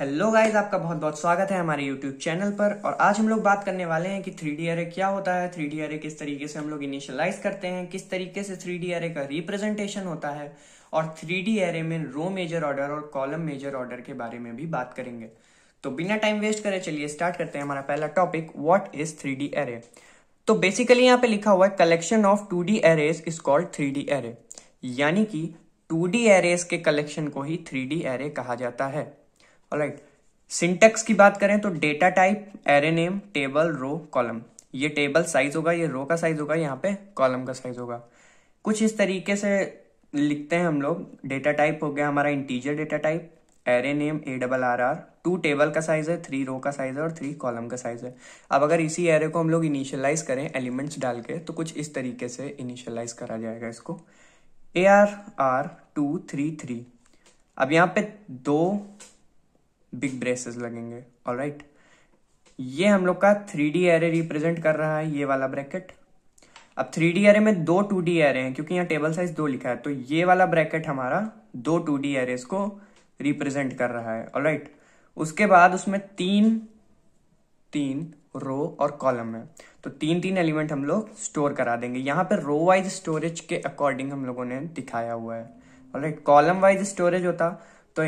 Hello guys आपका बहुत बहुत स्वागत है हमारे यूट्यूब चैनल पर और आज हम लोग बात करने वाले हैं कि थ्री डी एरे क्या होता है थ्री डी एरे किस तरीके से हम लोग इनिशियलाइज करते हैं किस तरीके से थ्री डी एरे का रिप्रेजेंटेशन होता है और थ्री डी एरे में रो मेजर ऑर्डर और कॉलम मेजर ऑर्डर के बारे में भी बात करेंगे तो बिना टाइम वेस्ट करे चलिए स्टार्ट करते हैं हमारा पहला topic what is three D array तो बेसिकली यहाँ पे लिखा हुआ है collection of two D arrays is called three D array यानी कि टू डी एरेज के कलेक्शन को ही थ्री डी एरे कहा जाता है राइट सिंटेक्स की बात करें तो data type array name table row column ये टेबल साइज होगा ये रो का साइज होगा यहाँ पे कॉलम का साइज होगा कुछ इस तरीके से लिखते हैं हम लोग डेटा टाइप हो गया हमारा integer data type array name A double R R two table का साइज है थ्री रो का साइज है और थ्री कॉलम का साइज है अब अगर इसी एरे को हम लोग इनिशियलाइज करें एलिमेंट्स डाल के तो कुछ इस तरीके से इनिशियलाइज करा जाएगा इसको A R R two three three अब यहाँ पे दो बिग ब्रेसेस लगेंगे ऑल राइट ये हम लोग का थ्री डी एरे रिप्रेजेंट कर रहा है ये वाला ब्रैकेट अब थ्री डी एरे में दो टू डी एरे हैं क्योंकि यहाँ टेबल साइज दो लिखा है तो ये वाला ब्रैकेट हमारा दो टू डी एरे को रिप्रेजेंट कर रहा है ऑल राइट उसके बाद उसमें तीन तीन रो और कॉलम है तो तीन तीन एलिमेंट हम लोग स्टोर करा देंगे यहाँ पर रो वाइज स्टोरेज के अकॉर्डिंग हम लोगों ने दिखाया हुआ है राइट कॉलम वाइज स्टोरेज होता तो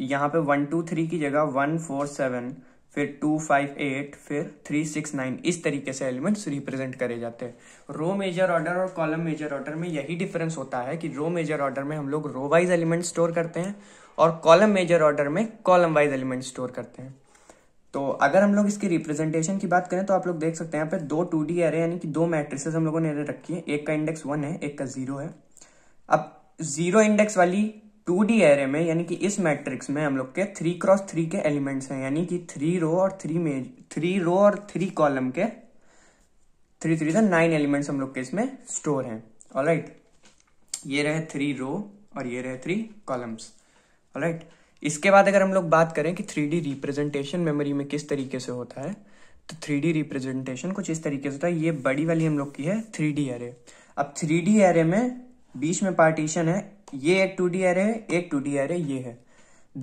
यहाँ पे वन टू थ्री की जगह वन फोर सेवन फिर टू फाइव एट फिर थ्री सिक्स नाइन इस तरीके से एलिमेंट्स रिप्रेजेंट करे जाते हैं रो मेजर ऑर्डर और कॉलम मेजर ऑर्डर में यही डिफरेंस होता है कि रो मेजर ऑर्डर में हम लोग रो वाइज एलिमेंट स्टोर करते हैं और कॉलम मेजर ऑर्डर में कॉलम वाइज एलिमेंट स्टोर करते हैं तो अगर हम लोग इसकी रिप्रेजेंटेशन की बात करें तो आप लोग देख सकते हैं यहाँ पे दो टू डी एरे यानी कि दो मैट्रिसेस हम लोगों ने रखी है एक का इंडेक्स वन है एक का जीरो है अब जीरो इंडेक्स वाली टू डी एरे में यानी कि इस मैट्रिक्स में हम लोग के थ्री क्रॉस थ्री के एलिमेंट्स हैं यानी कि थ्री रो और थ्री में थ्री रो और थ्री कॉलम के थ्री थ्री से नाइन एलिमेंट्स हम लोग के इसमें स्टोर हैं ऑल right. ये रहे थ्री रो और ये रहे थ्री कॉलम्स राइट इसके बाद अगर हम लोग बात करें कि थ्री डी रिप्रेजेंटेशन मेमोरी में किस तरीके से होता है तो थ्री डी रिप्रेजेंटेशन कुछ इस तरीके से होता है ये बड़ी वाली हम लोग की है थ्री डी एरे अब थ्री डी एरे में बीच में पार्टीशन है ये एक टू डी एरे है एक टू डी एरे ये है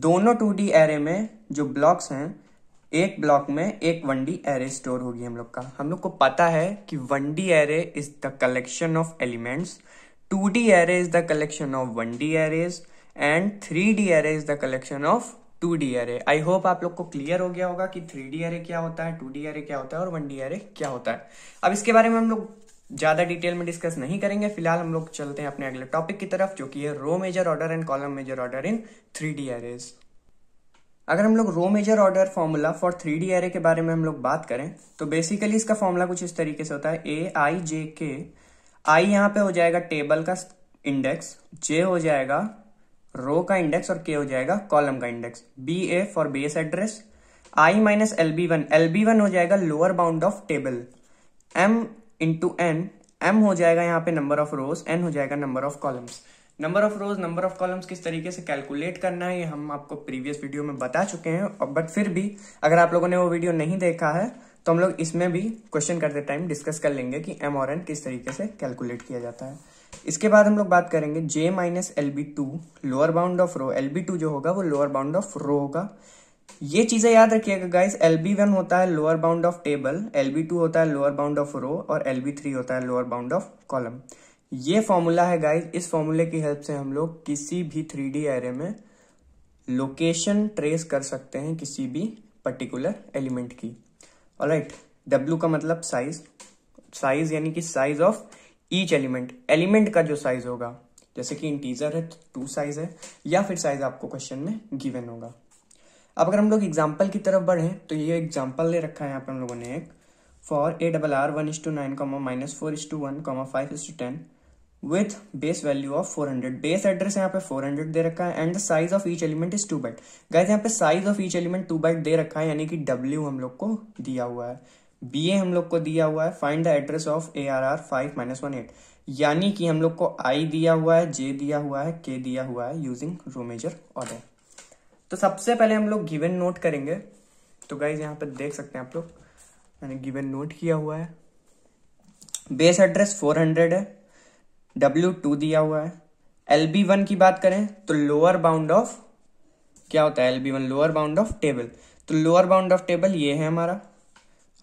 दोनों टू डी एरे में जो ब्लॉक्स हैं एक ब्लॉक में एक वन डी एरे स्टोर होगी हम लोग का हम लोग को पता है कि one D array is the collection of elements two D array is the collection of one D arrays and three D array is the collection of two D array I hope आप लोग को clear हो गया होगा कि three D array क्या होता है टू डी एरे क्या होता है और वन डी एरे क्या होता है अब इसके बारे में हम लोग ज़्यादा डिटेल में डिस्कस नहीं करेंगे फिलहाल हम लोग चलते हैं अपने अगले टॉपिक की तरफ जो कि है row major order and column major order in three D arrays अगर हम लोग row major order formula for three D array के बारे में हम लोग बात करें तो बेसिकली इसका फॉर्मूला कुछ इस तरीके से होता है ए आई जे के आई यहाँ पे हो जाएगा टेबल का इंडेक्स जे हो जाएगा रो का इंडेक्स और के हो जाएगा कॉलम का index B A for base address I minus L B one L B one हो जाएगा lower bound of table M into N M हो जाएगा यहाँ पे नंबर ऑफ रोज एन हो जाएगा number of columns number of rows number of columns किस तरीके से कैलकुलेट करना है ये हम आपको प्रीवियस वीडियो में बता चुके हैं और बट फिर भी अगर आप लोगों ने वो वीडियो नहीं देखा है तो हम लोग इसमें भी क्वेश्चन करते टाइम डिस्कस कर लेंगे कि एम और एन किस तरीके से कैलकुलेट किया जाता है इसके बाद हम लोग बात करेंगे J minus L B two lower bound of row L B two जो होगा वो लोअर बाउंड ऑफ रो होगा ये चीज़ें याद रखिएगा गाइस एल बी वन होता है lower bound of table L B two होता है लोअर बाउंड ऑफ रो और एल बी थ्री होता है लोअर बाउंड ऑफ कॉलम ये फॉर्मूला है गाइस इस फॉर्मूले की हेल्प से हम लोग किसी भी थ्री डी एरे में लोकेशन ट्रेस कर सकते हैं किसी भी पर्टिकुलर एलिमेंट की राइट डब्ल्यू का मतलब साइज साइज यानी कि size of each element element का जो साइज होगा जैसे कि इंटीजर है टू तो साइज है या फिर साइज आपको क्वेश्चन में गिवन होगा अब अगर हम लोग एग्जाम्पल की तरफ बढ़ें तो ये एग्जाम्पल ले रखा है यहाँ पर हम लोगों ने एक for A double R one is to nine comma minus four is to one comma five is to ten with base value of four hundred base address यहाँ पे फोर हंड्रेड दे रखा है and the size of each element is two byte guys यहाँ पे size of each element two byte दे रखा है यानी कि डब्ल्यू हम लोग को दिया हुआ है बी ए हम लोग को दिया हुआ है find the address of A R R five minus one eight यानी कि हम लोग को आई दिया हुआ है जे दिया हुआ है के दिया हुआ है यूजिंग रो मेजर ऑर्डर तो सबसे पहले हम लोग गिवन नोट करेंगे तो गाइज यहाँ पर देख सकते हैं आप लोग मैंने गिवन नोट किया हुआ है बेस एड्रेस 400 है डब्ल्यू टू दिया हुआ है एल बी वन की बात करें तो लोअर बाउंड ऑफ क्या होता है L B one lower bound of table तो लोअर बाउंड ऑफ टेबल ये है हमारा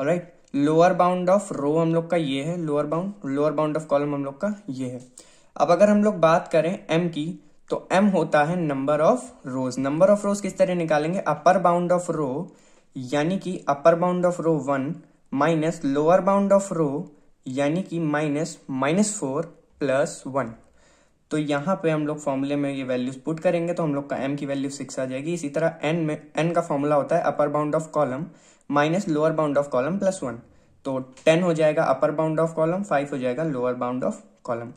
right lower bound of row हम लोग का ये है lower bound lower bound of column हम लोग का ये है अब अगर हम लोग बात करें एम की तो m होता है number of rows number of rows किस तरह निकालेंगे अपर बाउंड ऑफ रो यानी कि upper bound of row one minus lower bound of row यानी कि minus minus four plus one तो यहाँ पे हम लोग फॉर्मूले में ये वैल्यूज पुट करेंगे तो हम लोग का m की वैल्यू सिक्स आ जाएगी इसी तरह n में n का फॉर्मूला होता है upper bound of column minus lower bound of column plus one तो टेन हो जाएगा upper bound of column five हो जाएगा lower bound of column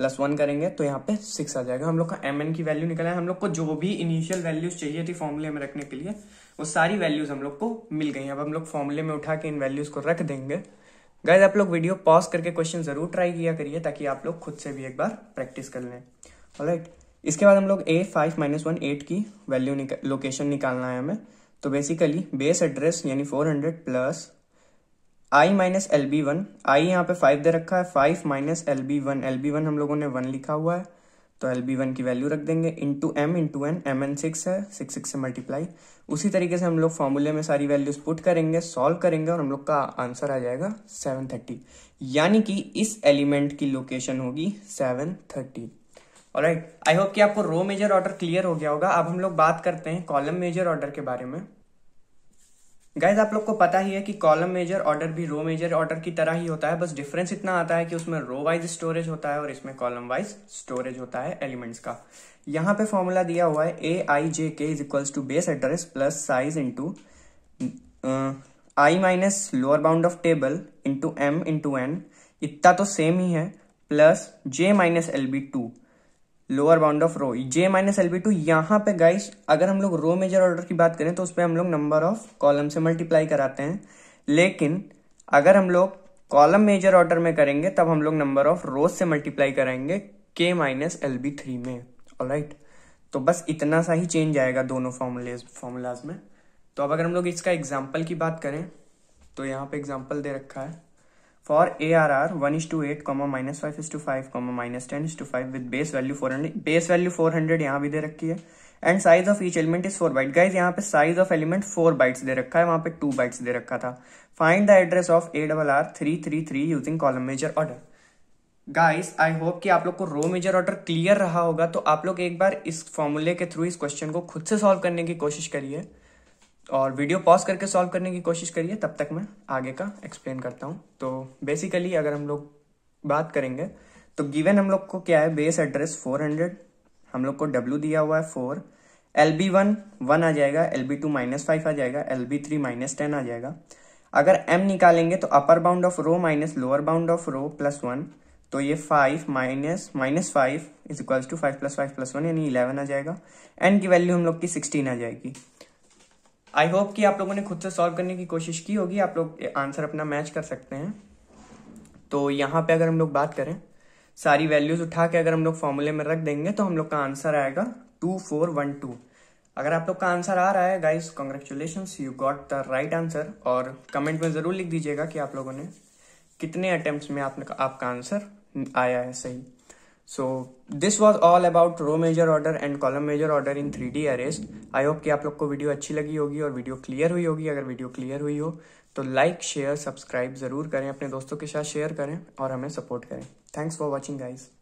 plus one करेंगे तो यहाँ पे सिक्स आ जाएगा हम लोग का एम एन की वैल्यू निकला है हम लोग को जो भी इनिशियल वैल्यूज चाहिए थी फॉर्मूले में रखने के लिए वो सारी वैल्यूज हम लोग को मिल गई अब हम लोग फॉर्मूले में उठा के इन वैल्यूज को रख देंगे गाइज आप लोग वीडियो पॉज करके क्वेश्चन जरूर ट्राई किया करिए ताकि आप लोग खुद से भी एक बार प्रैक्टिस कर लें राइट इसके बाद हम लोग A five minus one eight की वैल्यू निका, लोकेशन निकालना है हमें तो बेसिकली बेस एड्रेस यानी four hundred plus I minus L B one I यहाँ पे फाइव दे रखा है five minus L B one L B one हम लोगों ने वन लिखा हुआ है तो एल बी वन की वैल्यू रख देंगे into M into N M N six है सिक्स सिक्स से मल्टीप्लाई उसी तरीके से हम लोग फॉर्मूले में सारी वैल्यूज पुट करेंगे सॉल्व करेंगे और हम लोग का आंसर आ जाएगा सेवन थर्टी यानी कि इस एलिमेंट की लोकेशन होगी सेवन थर्टी और राइट आई होप कि आपको रो मेजर ऑर्डर क्लियर हो गया होगा अब हम लोग बात करते हैं कॉलम मेजर ऑर्डर के बारे में गाइज आप लोग को पता ही है कि कॉलम मेजर ऑर्डर भी रो मेजर ऑर्डर की तरह ही होता है बस डिफरेंस इतना आता है कि उसमें रो वाइज स्टोरेज होता है और इसमें कॉलम वाइज स्टोरेज होता है एलिमेंट्स का यहाँ पे फॉर्मूला दिया हुआ है ए I J K is equals to base address plus size into I minus lower bound of table into M into N इतना तो सेम ही है plus J minus L B two lower bound of row J minus L B two यहाँ पे guys अगर हम लोग row major order की बात करें तो उस पर हम लोग नंबर ऑफ कॉलम से मल्टीप्लाई कराते हैं लेकिन अगर हम लोग कॉलम मेजर ऑर्डर में करेंगे तब हम लोग नंबर ऑफ रोज से मल्टीप्लाई कराएंगे K minus L B three में राइट तो बस इतना सा ही चेंज आएगा दोनों फॉर्मूले फॉर्मूलाज में तो अब अगर हम लोग इसका एग्जाम्पल की बात करें तो यहाँ पे एग्जाम्पल दे रखा है for ARR 1 is to 8 comma minus 5 is to 5 comma minus 10 is to 5 with base value 400 base value 400 यहाँ भी दे रखी है and size of each element is four byte guys यहाँ पे size of element four bytes दे रखा है वहां पे टू बाइट्स दे रखा था find the address of A double R three three three using column major order guys I hope कि आप लोग को रो मेजर ऑर्डर क्लियर रहा होगा तो आप लोग एक बार इस फॉर्मूले के थ्रू इस क्वेश्चन को खुद से सॉल्व करने की कोशिश करिए और वीडियो पॉज करके सॉल्व करने की कोशिश करिए तब तक मैं आगे का एक्सप्लेन करता हूँ तो बेसिकली अगर हम लोग बात करेंगे तो गिवन हम लोग को क्या है बेस एड्रेस 400 हम लोग को W दिया हुआ है four L B one one आ जाएगा L B two minus five आ जाएगा L B three minus ten आ जाएगा अगर एम निकालेंगे तो upper bound of row minus lower bound of row plus one तो ये five minus minus five is equals to five plus five plus one यानी इलेवन आ जाएगा एन की वैल्यू हम लोग की सिक्सटीन आ जाएगी आई होप कि आप लोगों ने खुद से सॉल्व करने की कोशिश की होगी आप लोग आंसर अपना मैच कर सकते हैं तो यहाँ पे अगर हम लोग बात करें सारी वैल्यूज उठा के अगर हम लोग फॉर्मूले में रख देंगे तो हम लोग का आंसर आएगा टू फोर वन टू अगर आप लोग का आंसर आ रहा है guys congratulation you got the right answer और कमेंट में ज़रूर लिख दीजिएगा कि आप लोगों ने कितने अटेम्प्ट में आपने आपका आंसर आया है सही so this was all about row major order and column major order in three D arrays I hope कि आप लोग को वीडियो अच्छी लगी होगी और वीडियो क्लियर हुई होगी अगर वीडियो क्लियर हुई हो तो लाइक शेयर सब्सक्राइब ज़रूर करें अपने दोस्तों के साथ शेयर करें और हमें सपोर्ट करें थैंक्स फॉर वॉचिंग गाइज़